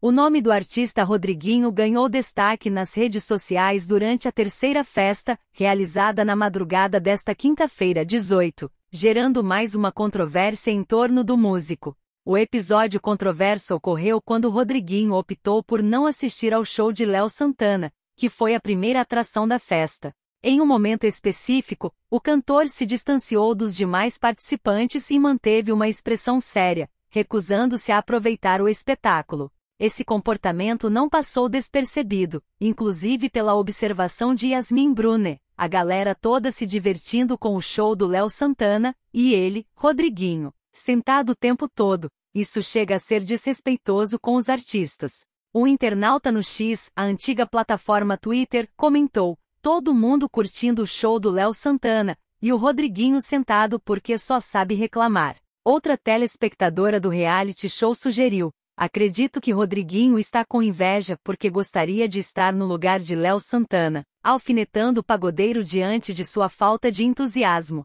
O nome do artista Rodriguinho ganhou destaque nas redes sociais durante a terceira festa, realizada na madrugada desta quinta-feira 18, gerando mais uma controvérsia em torno do músico. O episódio controverso ocorreu quando Rodriguinho optou por não assistir ao show de Léo Santana, que foi a primeira atração da festa. Em um momento específico, o cantor se distanciou dos demais participantes e manteve uma expressão séria, recusando-se a aproveitar o espetáculo. Esse comportamento não passou despercebido, inclusive pela observação de Yasmin Brunner, a galera toda se divertindo com o show do Léo Santana, e ele, Rodriguinho, sentado o tempo todo. Isso chega a ser desrespeitoso com os artistas. O internauta no X, a antiga plataforma Twitter, comentou: todo mundo curtindo o show do Léo Santana, e o Rodriguinho sentado porque só sabe reclamar. Outra telespectadora do reality show sugeriu: Acredito que Rodriguinho está com inveja porque gostaria de estar no lugar de Léo Santana, alfinetando o pagodeiro diante de sua falta de entusiasmo.